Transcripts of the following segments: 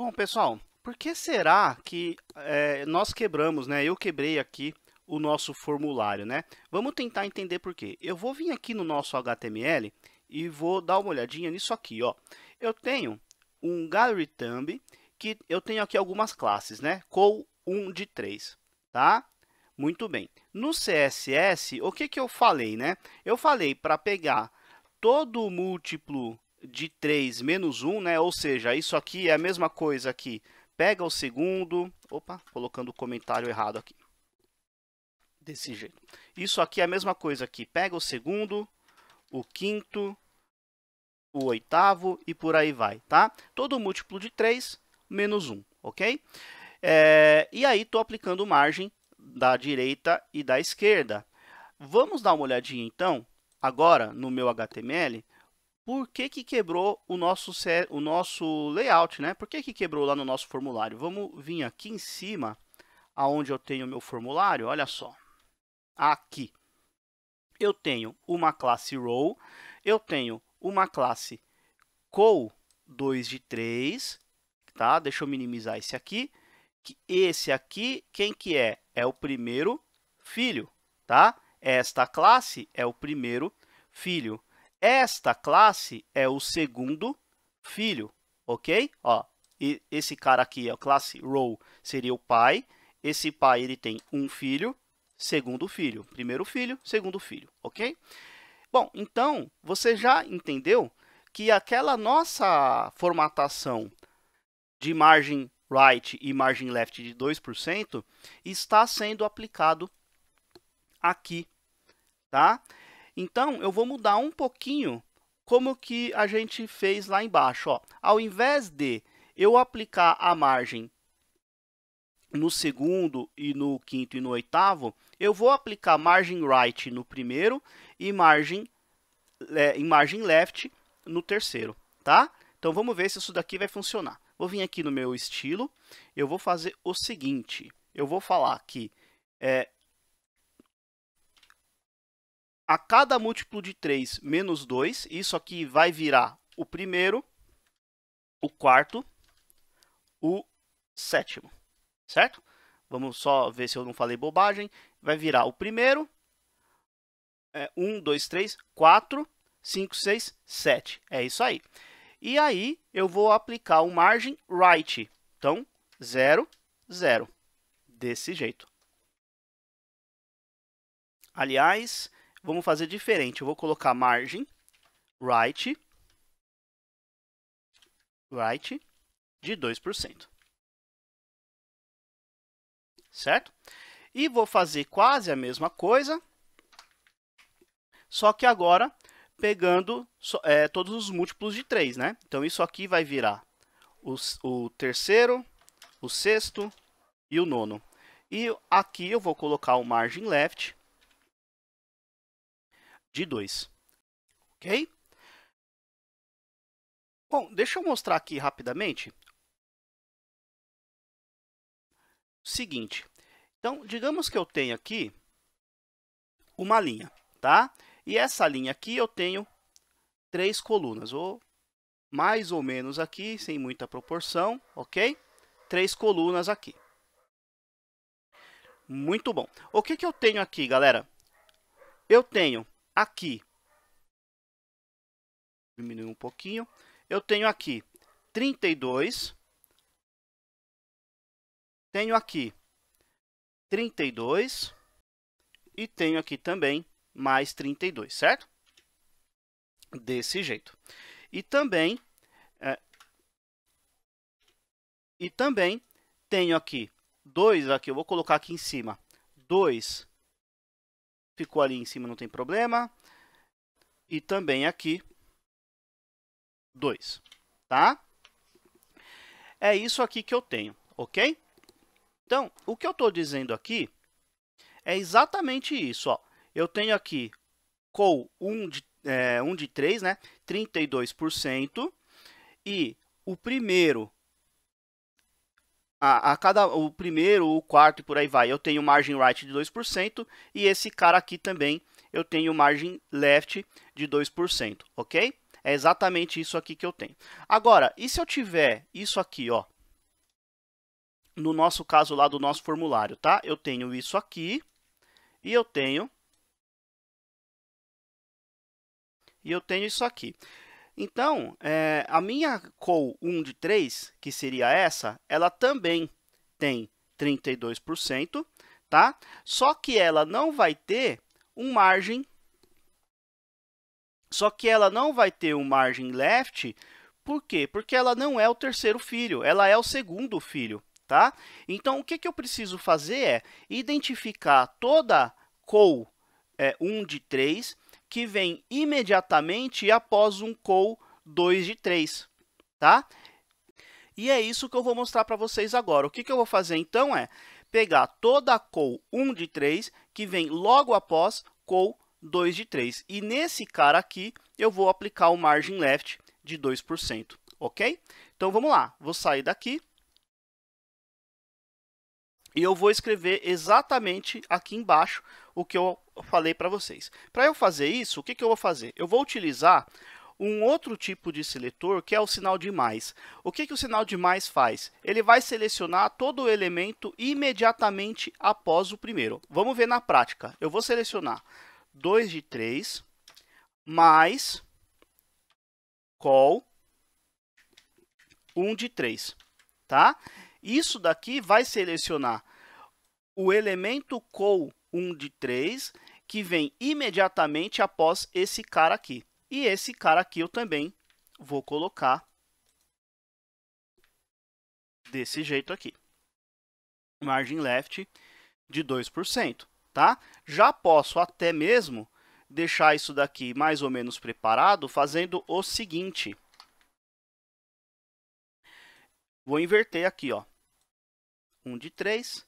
Bom, pessoal, por que será que é, nós quebramos, né? Eu quebrei aqui o nosso formulário, né? Vamos tentar entender por quê. Eu vou vir aqui no nosso HTML e vou dar uma olhadinha nisso aqui, ó. Eu tenho um gallery thumb que eu tenho aqui algumas classes, né? Com 1 de 3, tá? Muito bem. No CSS, o que, que eu falei, né? Eu falei para pegar todo o múltiplo de 3 menos 1, né? Ou seja, isso aqui é a mesma coisa que Pega o segundo... Opa, colocando o comentário errado aqui. Desse jeito. Isso aqui é a mesma coisa que Pega o segundo, o quinto, o oitavo e por aí vai, tá? Todo múltiplo de 3, menos 1, ok? É, e aí, estou aplicando margem da direita e da esquerda. Vamos dar uma olhadinha, então, agora, no meu HTML, por que, que quebrou o nosso, o nosso layout, né? Por que, que quebrou lá no nosso formulário? Vamos vir aqui em cima, aonde eu tenho meu formulário, olha só. Aqui. Eu tenho uma classe row, eu tenho uma classe col 2 de 3, tá? Deixa eu minimizar esse aqui. esse aqui, quem que é? É o primeiro filho, tá? Esta classe é o primeiro filho. Esta classe é o segundo filho, ok? Ó, e esse cara aqui, a classe row, seria o pai. Esse pai ele tem um filho, segundo filho. Primeiro filho, segundo filho, ok? Bom, então, você já entendeu que aquela nossa formatação de margem right e margem left de 2% está sendo aplicado aqui, tá? Então, eu vou mudar um pouquinho como que a gente fez lá embaixo. Ó. Ao invés de eu aplicar a margem no segundo e no quinto e no oitavo, eu vou aplicar margem right no primeiro e margem, é, e margem left no terceiro, tá? Então, vamos ver se isso daqui vai funcionar. Vou vir aqui no meu estilo, eu vou fazer o seguinte, eu vou falar que é, a cada múltiplo de 3 menos 2, isso aqui vai virar o primeiro, o quarto, o sétimo, certo? Vamos só ver se eu não falei bobagem. Vai virar o primeiro, 1, 2, 3, 4, 5, 6, 7. É isso aí. E aí, eu vou aplicar o margem right. Então, 0, 0. Desse jeito. Aliás, Vamos fazer diferente. Eu vou colocar margem, right, right de 2%. Certo? E vou fazer quase a mesma coisa, só que agora pegando é, todos os múltiplos de 3, né? Então, isso aqui vai virar o, o terceiro, o sexto e o nono. E aqui eu vou colocar o margin left de 2. Ok? Bom, deixa eu mostrar aqui rapidamente. Seguinte. Então, digamos que eu tenho aqui uma linha, tá? E essa linha aqui eu tenho três colunas, ou mais ou menos aqui, sem muita proporção, ok? Três colunas aqui. Muito bom. O que, que eu tenho aqui, galera? Eu tenho aqui, diminui um pouquinho, eu tenho aqui 32, tenho aqui 32 e tenho aqui também mais 32, certo? Desse jeito. E também, é, e também tenho aqui 2, aqui, eu vou colocar aqui em cima, 2 ficou ali em cima, não tem problema. E também aqui, 2, tá? É isso aqui que eu tenho, ok? Então, o que eu estou dizendo aqui é exatamente isso, ó. Eu tenho aqui col 1 de, é, 1 de 3, né? 32%, e o primeiro a, a, cada o primeiro, o quarto e por aí vai, eu tenho margem right de 2% e esse cara aqui também eu tenho margem left de 2%, ok? É exatamente isso aqui que eu tenho. Agora, e se eu tiver isso aqui, ó, no nosso caso lá do nosso formulário, tá? Eu tenho isso aqui e eu tenho e eu tenho isso aqui. Então, é, a minha call 1 de 3, que seria essa, ela também tem 32%, tá? Só que ela não vai ter um margem só que ela não vai ter um margem left, por quê? Porque ela não é o terceiro filho, ela é o segundo filho, tá? Então, o que, que eu preciso fazer é identificar toda call é, 1 de 3 que vem imediatamente após um call 2 de 3, tá? E é isso que eu vou mostrar para vocês agora. O que, que eu vou fazer então é pegar toda a call 1 de 3, que vem logo após call 2 de 3. E nesse cara aqui, eu vou aplicar o margin left de 2%, ok? Então, vamos lá. Vou sair daqui, e eu vou escrever exatamente aqui embaixo o que eu falei para vocês. Para eu fazer isso, o que, que eu vou fazer? Eu vou utilizar um outro tipo de seletor, que é o sinal de mais. O que, que o sinal de mais faz? Ele vai selecionar todo o elemento imediatamente após o primeiro. Vamos ver na prática. Eu vou selecionar 2 de 3, mais call 1 de 3, tá? Isso daqui vai selecionar o elemento col 1 de 3, que vem imediatamente após esse cara aqui. E esse cara aqui eu também vou colocar desse jeito aqui. Margem left de 2%. Tá? Já posso até mesmo deixar isso daqui mais ou menos preparado fazendo o seguinte. Vou inverter aqui, ó. 1 de 3,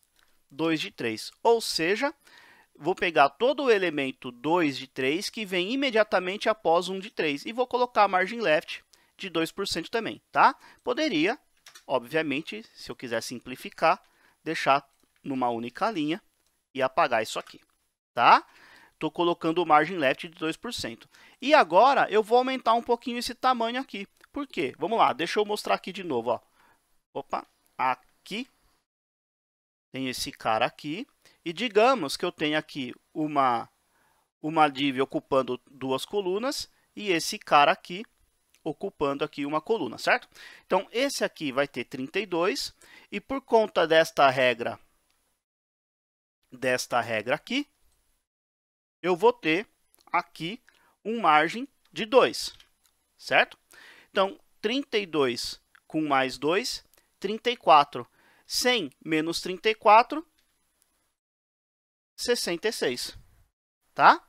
2 de 3. Ou seja, vou pegar todo o elemento 2 de 3 que vem imediatamente após 1 de 3 e vou colocar a margem left de 2% também, tá? Poderia, obviamente, se eu quiser simplificar, deixar numa única linha e apagar isso aqui, tá? Estou colocando o margem left de 2%. E agora eu vou aumentar um pouquinho esse tamanho aqui. Por quê? Vamos lá, deixa eu mostrar aqui de novo, ó. Opa, aqui. Tem esse cara aqui. E digamos que eu tenho aqui uma, uma div ocupando duas colunas e esse cara aqui ocupando aqui uma coluna, certo? Então, esse aqui vai ter 32 e por conta desta regra, desta regra aqui, eu vou ter aqui um margem de 2, certo? Então, 32 com mais 2 34. 100 menos 34, 66. Tá?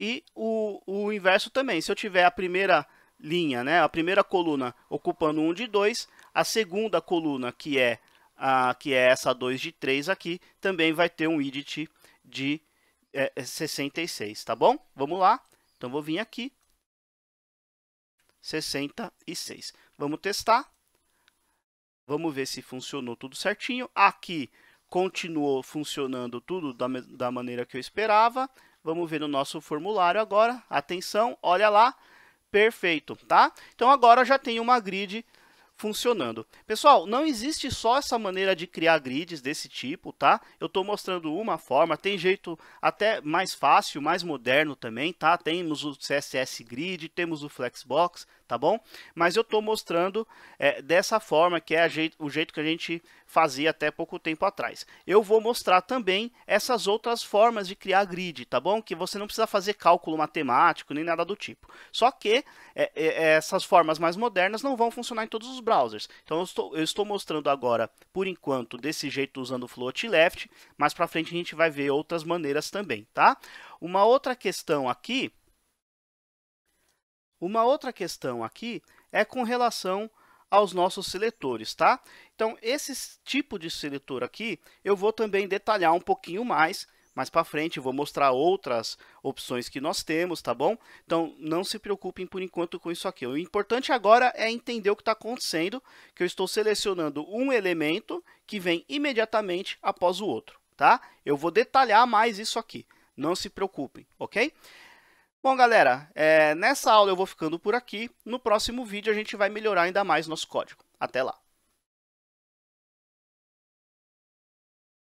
E o, o inverso também. Se eu tiver a primeira linha, né, a primeira coluna ocupando 1 de 2, a segunda coluna, que é, a, que é essa 2 de 3 aqui, também vai ter um IDIT de é, 66, é, tá bom? Vamos lá. Então, vou vir aqui. 66. Vamos testar. Vamos ver se funcionou tudo certinho. Aqui continuou funcionando tudo da, da maneira que eu esperava. Vamos ver no nosso formulário agora. Atenção, olha lá. Perfeito, tá? Então agora já tem uma grid funcionando. Pessoal, não existe só essa maneira de criar grids desse tipo, tá? Eu estou mostrando uma forma, tem jeito até mais fácil, mais moderno também, tá? Temos o CSS Grid, temos o Flexbox, tá bom? Mas eu estou mostrando é, dessa forma, que é jeito, o jeito que a gente fazia até pouco tempo atrás. Eu vou mostrar também essas outras formas de criar grid, tá bom? Que você não precisa fazer cálculo matemático nem nada do tipo. Só que é, é, é essas formas mais modernas não vão funcionar em todos os browsers. Então eu estou, eu estou mostrando agora, por enquanto, desse jeito usando o float left, mas para frente a gente vai ver outras maneiras também, tá? Uma outra questão aqui uma outra questão aqui é com relação aos nossos seletores, tá? Então, esse tipo de seletor aqui, eu vou também detalhar um pouquinho mais, mais para frente, vou mostrar outras opções que nós temos, tá bom? Então, não se preocupem por enquanto com isso aqui. O importante agora é entender o que está acontecendo, que eu estou selecionando um elemento que vem imediatamente após o outro, tá? Eu vou detalhar mais isso aqui, não se preocupem, ok? Ok? Bom, galera, é, nessa aula eu vou ficando por aqui. No próximo vídeo a gente vai melhorar ainda mais nosso código. Até lá!